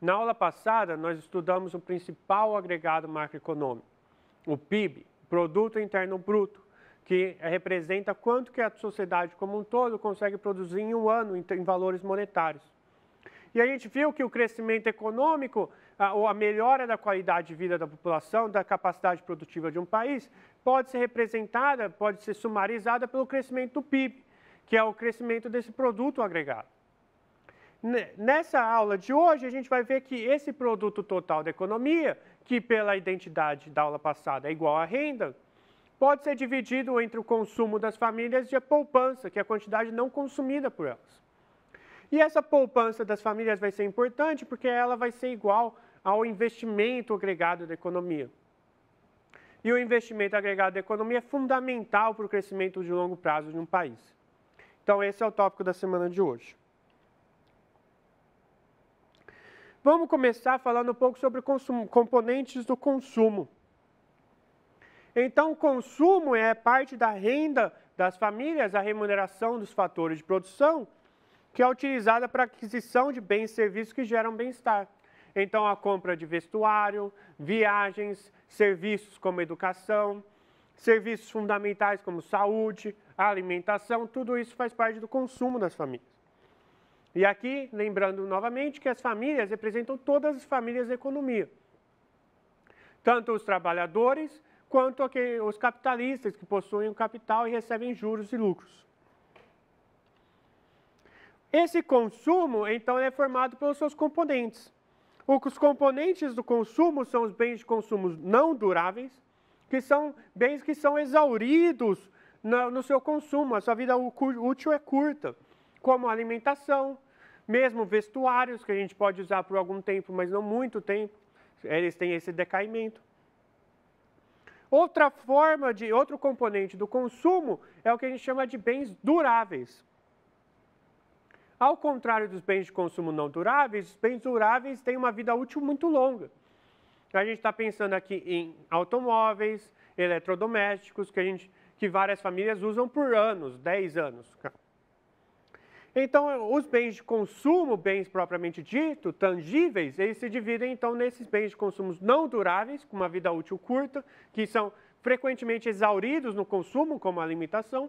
Na aula passada, nós estudamos o principal agregado macroeconômico, o PIB, Produto Interno Bruto, que representa quanto que a sociedade como um todo consegue produzir em um ano em valores monetários. E a gente viu que o crescimento econômico ou a melhora da qualidade de vida da população, da capacidade produtiva de um país, pode ser representada, pode ser sumarizada pelo crescimento do PIB, que é o crescimento desse produto agregado. Nessa aula de hoje, a gente vai ver que esse produto total da economia, que pela identidade da aula passada é igual à renda, pode ser dividido entre o consumo das famílias e a poupança, que é a quantidade não consumida por elas. E essa poupança das famílias vai ser importante porque ela vai ser igual ao investimento agregado da economia. E o investimento agregado da economia é fundamental para o crescimento de longo prazo de um país. Então, esse é o tópico da semana de hoje. Vamos começar falando um pouco sobre consumo, componentes do consumo. Então, o consumo é parte da renda das famílias, a remuneração dos fatores de produção que é utilizada para aquisição de bens e serviços que geram bem-estar. Então, a compra de vestuário, viagens, serviços como educação, serviços fundamentais como saúde, alimentação, tudo isso faz parte do consumo das famílias. E aqui, lembrando novamente que as famílias representam todas as famílias da economia, tanto os trabalhadores quanto os capitalistas que possuem o capital e recebem juros e lucros. Esse consumo, então, é formado pelos seus componentes. Os componentes do consumo são os bens de consumo não duráveis, que são bens que são exauridos no seu consumo. A sua vida útil é curta, como alimentação, mesmo vestuários, que a gente pode usar por algum tempo, mas não muito tempo. Eles têm esse decaimento. Outra forma de, outro componente do consumo é o que a gente chama de bens duráveis. Ao contrário dos bens de consumo não duráveis, os bens duráveis têm uma vida útil muito longa. A gente está pensando aqui em automóveis, eletrodomésticos, que, a gente, que várias famílias usam por anos, 10 anos. Então, os bens de consumo, bens propriamente dito, tangíveis, eles se dividem, então, nesses bens de consumo não duráveis, com uma vida útil curta, que são frequentemente exauridos no consumo, como a alimentação,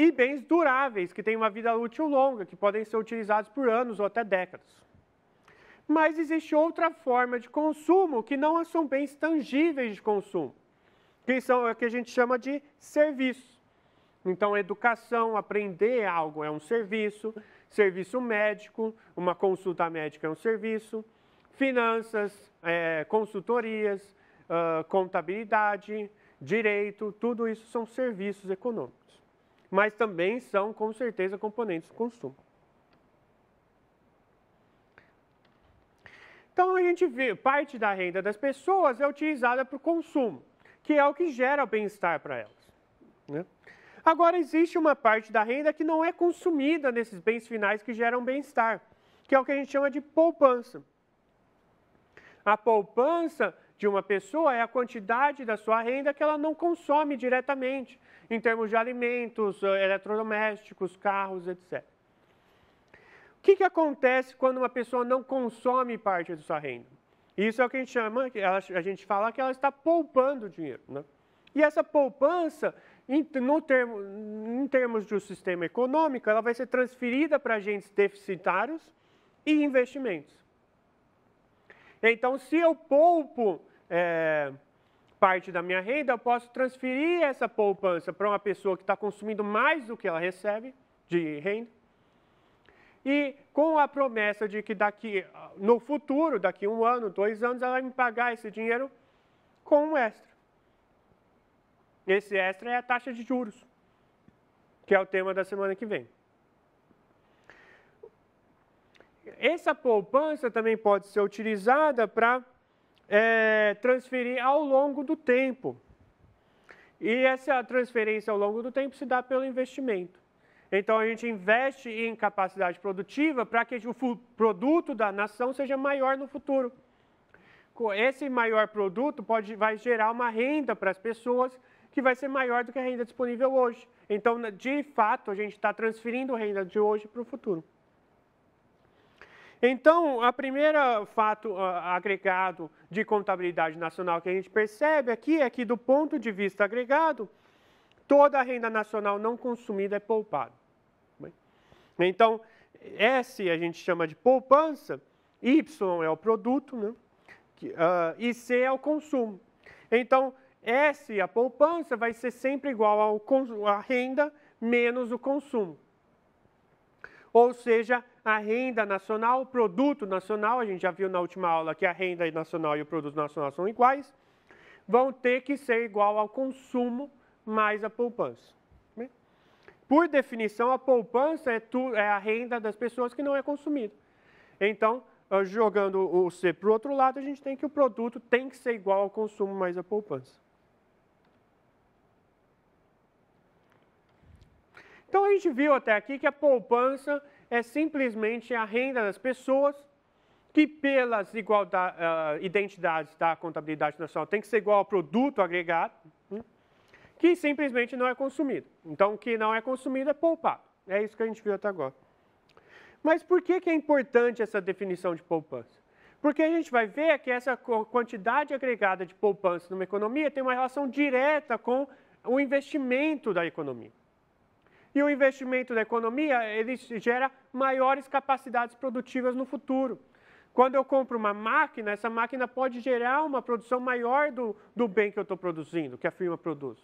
e bens duráveis, que têm uma vida útil longa, que podem ser utilizados por anos ou até décadas. Mas existe outra forma de consumo que não são bens tangíveis de consumo, que são o que a gente chama de serviço. Então, educação, aprender algo é um serviço, serviço médico, uma consulta médica é um serviço, finanças, é, consultorias, uh, contabilidade, direito, tudo isso são serviços econômicos mas também são, com certeza, componentes do consumo. Então, a gente vê parte da renda das pessoas é utilizada para o consumo, que é o que gera o bem-estar para elas. Né? Agora, existe uma parte da renda que não é consumida nesses bens finais que geram bem-estar, que é o que a gente chama de poupança. A poupança de uma pessoa é a quantidade da sua renda que ela não consome diretamente, em termos de alimentos, eh, eletrodomésticos, carros, etc. O que, que acontece quando uma pessoa não consome parte da sua renda? Isso é o que a gente chama, a gente fala que ela está poupando dinheiro. Né? E essa poupança, no termo, em termos do sistema econômico, ela vai ser transferida para agentes deficitários e investimentos. Então, se eu poupo é, parte da minha renda, eu posso transferir essa poupança para uma pessoa que está consumindo mais do que ela recebe de renda. E com a promessa de que daqui no futuro, daqui um ano, dois anos, ela vai me pagar esse dinheiro com um extra. Esse extra é a taxa de juros, que é o tema da semana que vem. Essa poupança também pode ser utilizada para é, transferir ao longo do tempo. E essa transferência ao longo do tempo se dá pelo investimento. Então, a gente investe em capacidade produtiva para que o produto da nação seja maior no futuro. Esse maior produto pode, vai gerar uma renda para as pessoas que vai ser maior do que a renda disponível hoje. Então, de fato, a gente está transferindo renda de hoje para o futuro. Então, o primeiro fato uh, agregado de contabilidade nacional que a gente percebe aqui é que, do ponto de vista agregado, toda a renda nacional não consumida é poupada. Então, S a gente chama de poupança, Y é o produto né? uh, e C é o consumo. Então, S, a poupança, vai ser sempre igual à renda menos o consumo ou seja, a renda nacional, o produto nacional, a gente já viu na última aula que a renda nacional e o produto nacional são iguais, vão ter que ser igual ao consumo mais a poupança. Né? Por definição, a poupança é, tu, é a renda das pessoas que não é consumida. Então, ah, jogando o C para o outro lado, a gente tem que o produto tem que ser igual ao consumo mais a poupança. Então a gente viu até aqui que a poupança é simplesmente a renda das pessoas que pelas uh, identidades da contabilidade nacional tem que ser igual ao produto agregado, né, que simplesmente não é consumido. Então, o que não é consumido é poupado. É isso que a gente viu até agora. Mas por que, que é importante essa definição de poupança? Porque a gente vai ver que essa quantidade agregada de poupança numa economia tem uma relação direta com o investimento da economia. E o investimento da economia, ele gera maiores capacidades produtivas no futuro. Quando eu compro uma máquina, essa máquina pode gerar uma produção maior do, do bem que eu estou produzindo, que a firma produz.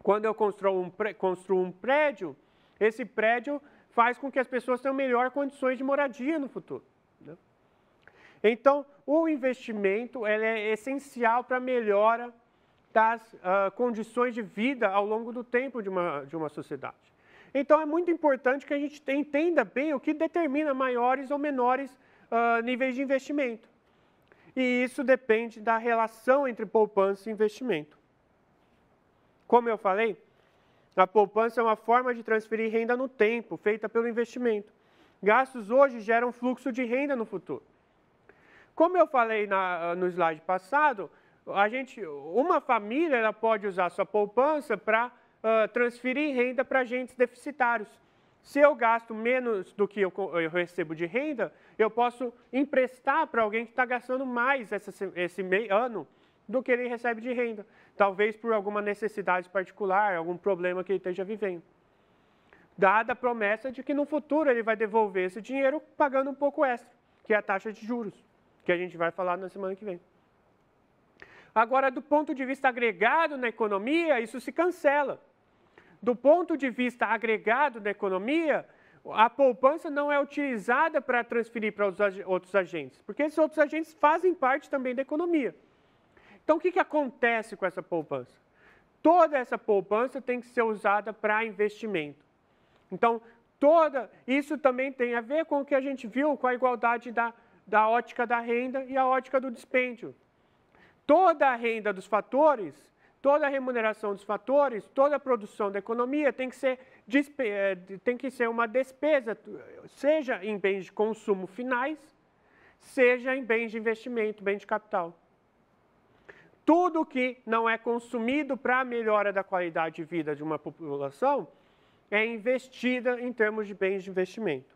Quando eu construo um, construo um prédio, esse prédio faz com que as pessoas tenham melhores condições de moradia no futuro. Né? Então, o investimento é essencial para a melhora das uh, condições de vida ao longo do tempo de uma, de uma sociedade. Então, é muito importante que a gente entenda bem o que determina maiores ou menores uh, níveis de investimento. E isso depende da relação entre poupança e investimento. Como eu falei, a poupança é uma forma de transferir renda no tempo, feita pelo investimento. Gastos hoje geram fluxo de renda no futuro. Como eu falei na, ah, no slide passado, a gente, uma família ela pode usar sua poupança para uh, transferir renda para agentes deficitários. Se eu gasto menos do que eu, eu recebo de renda, eu posso emprestar para alguém que está gastando mais essa, esse meio ano do que ele recebe de renda. Talvez por alguma necessidade particular, algum problema que ele esteja vivendo. Dada a promessa de que no futuro ele vai devolver esse dinheiro pagando um pouco extra, que é a taxa de juros, que a gente vai falar na semana que vem. Agora, do ponto de vista agregado na economia, isso se cancela. Do ponto de vista agregado na economia, a poupança não é utilizada para transferir para outros agentes, porque esses outros agentes fazem parte também da economia. Então, o que, que acontece com essa poupança? Toda essa poupança tem que ser usada para investimento. Então, toda isso também tem a ver com o que a gente viu com a igualdade da, da ótica da renda e a ótica do dispêndio toda a renda dos fatores, toda a remuneração dos fatores, toda a produção da economia tem que ser, eh, tem que ser uma despesa, seja em bens de consumo finais, seja em bens de investimento, bens de capital. Tudo que não é consumido para a melhora da qualidade de vida de uma população é investida em termos de bens de investimento.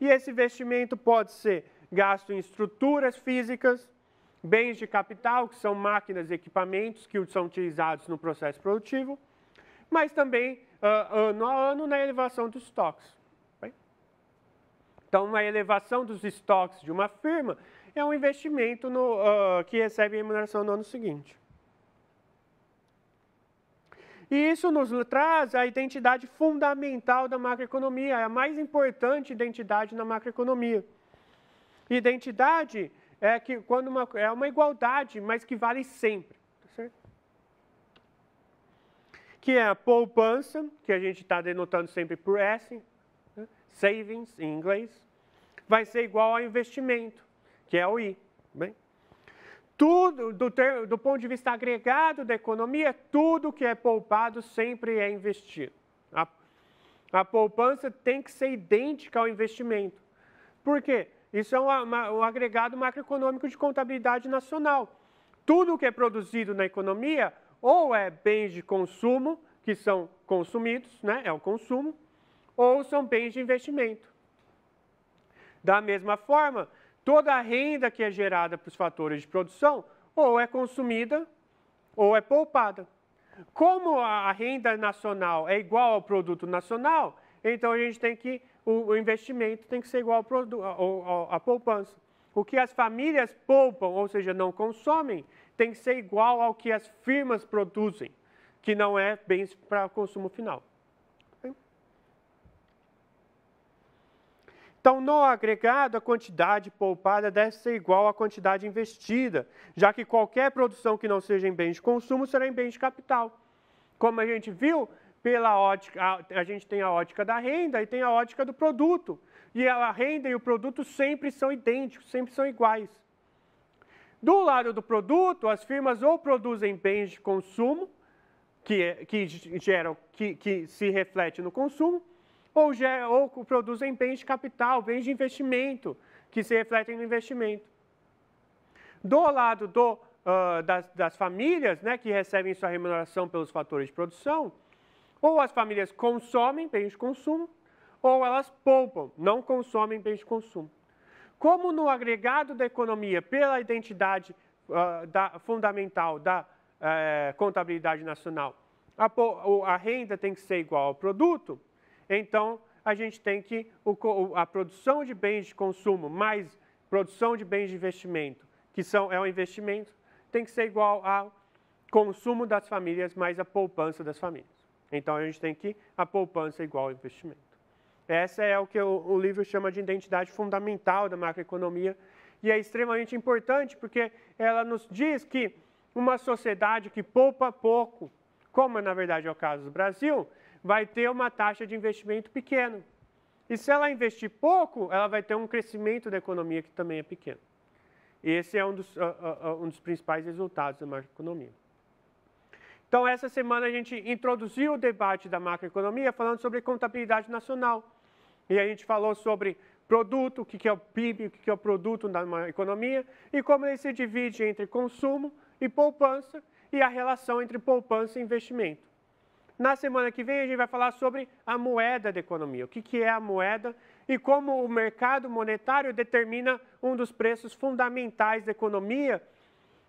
E esse investimento pode ser gasto em estruturas físicas, bens de capital, que são máquinas e equipamentos que são utilizados no processo produtivo, mas também ah, ano a ano na elevação dos estoques. Então, uma elevação dos estoques de uma firma é um investimento no, uh, que recebe remuneração no ano seguinte. E isso nos traz a identidade fundamental da macroeconomia, é a mais importante identidade na macroeconomia, Identidade é que quando uma, é uma igualdade, mas que vale sempre. Tá que é a poupança, que a gente está denotando sempre por S, né? savings em inglês, vai ser igual ao investimento, que é o I. Bem? Tudo, do, ter, do ponto de vista agregado da economia, tudo que é poupado sempre é investido. A, a poupança tem que ser idêntica ao investimento. Por quê? Isso é um, uma, um agregado macroeconômico de contabilidade nacional. Tudo o que é produzido na economia ou é bens de consumo, que são consumidos, né, é o consumo, ou são bens de investimento. Da mesma forma, toda a renda que é gerada para os fatores de produção ou é consumida ou é poupada. Como a renda nacional é igual ao produto nacional, então a gente tem que o, investimento tem que ser igual à poupança. O que as famílias poupam, ou seja, não consomem, tem que ser igual ao que as firmas produzem, que não é bens para consumo final. Então, no agregado, a quantidade poupada deve ser igual à quantidade investida, já que qualquer produção que não seja em bens de consumo será em bens de capital. Como a gente viu, pela ótica, a, a, gente tem a ótica da renda e tem a ótica do produto. E a renda e o produto sempre são idênticos, sempre são iguais. Do lado do produto, as firmas ou produzem bens de consumo, que, é, que geram, que, que se reflete no consumo, ou, geram, ou produzem bens de capital, bens de investimento, que se refletem no investimento. Do lado do, uh, das, das famílias, né, que recebem sua remuneração pelos fatores de produção, ou as famílias consomem bens de consumo, ou elas poupam, não consomem bens de consumo. Como no agregado da economia, pela identidade uh, da, fundamental da uh, contabilidade nacional, a, a, renda tem que ser igual ao produto, então a gente tem que o, a produção de bens de consumo mais produção de bens de investimento, que são, é o investimento, tem que ser igual ao consumo das famílias mais a poupança das famílias. Então a gente tem que a poupança é igual ao investimento. Essa é o que o, o livro chama de identidade fundamental da macroeconomia e é extremamente importante porque ela nos diz que uma sociedade que poupa pouco, como na verdade é o caso do Brasil, vai ter uma taxa de investimento pequena. E se ela investir pouco, ela vai ter um crescimento da economia que também é pequeno. Esse é um dos, uh, uh, um dos principais resultados da macroeconomia. Então, essa semana a gente introduziu o debate da macroeconomia falando sobre contabilidade nacional. E a gente falou sobre produto, o que é o PIB, o que é o produto da economia, e como ele se divide entre consumo e poupança, e a relação entre poupança e investimento. Na semana que vem, a gente vai falar sobre a moeda da economia, o que é a moeda e como o mercado monetário determina um dos preços fundamentais da economia,